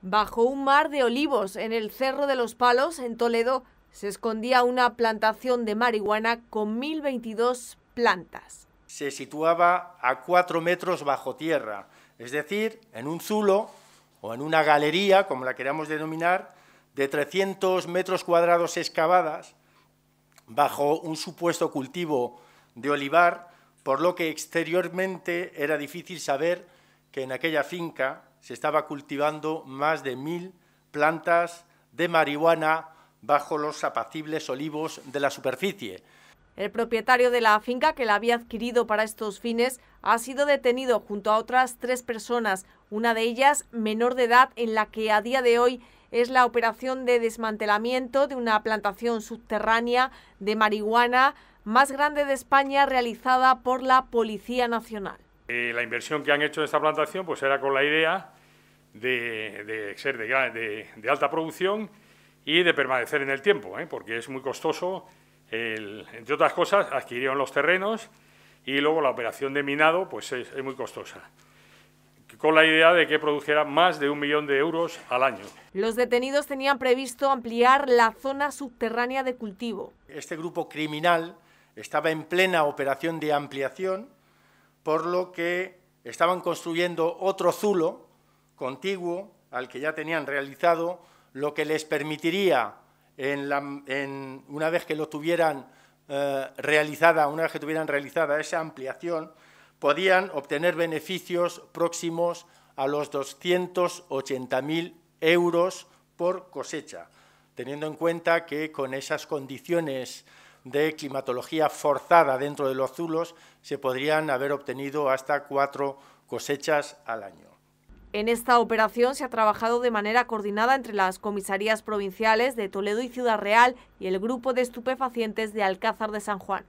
Bajo un mar de olivos en el Cerro de los Palos, en Toledo, se escondía una plantación de marihuana con 1.022 plantas. Se situaba a cuatro metros bajo tierra, es decir, en un zulo o en una galería, como la queramos denominar, de 300 metros cuadrados excavadas bajo un supuesto cultivo de olivar, por lo que exteriormente era difícil saber que en aquella finca se estaba cultivando más de mil plantas de marihuana bajo los apacibles olivos de la superficie. El propietario de la finca que la había adquirido para estos fines ha sido detenido junto a otras tres personas, una de ellas menor de edad en la que a día de hoy es la operación de desmantelamiento de una plantación subterránea de marihuana más grande de España realizada por la Policía Nacional. Eh, la inversión que han hecho en esta plantación pues era con la idea de, ser de, alta producción y de permanecer en el tiempo, ¿eh? porque es muy costoso, entre otras cosas, adquirieron los terrenos y luego la operación de minado pues es, es muy costosa con la idea de que produjera más de un millón de euros al año. Los detenidos tenían previsto ampliar la zona subterránea de cultivo. Este grupo criminal estaba en plena operación de ampliación, por lo que estaban construyendo otro zulo contiguo al que ya tenían realizado, lo que les permitiría, en una vez que lo tuvieran eh, realizada, una vez que tuvieran realizada esa ampliación, podían obtener beneficios próximos a los 280.000 euros por cosecha, teniendo en cuenta que con esas condiciones de climatología forzada dentro de los zulos se podrían haber obtenido hasta cuatro cosechas al año. En esta operación se ha trabajado de manera coordinada entre las comisarías provinciales de Toledo y Ciudad Real y el grupo de estupefacientes de Alcázar de San Juan.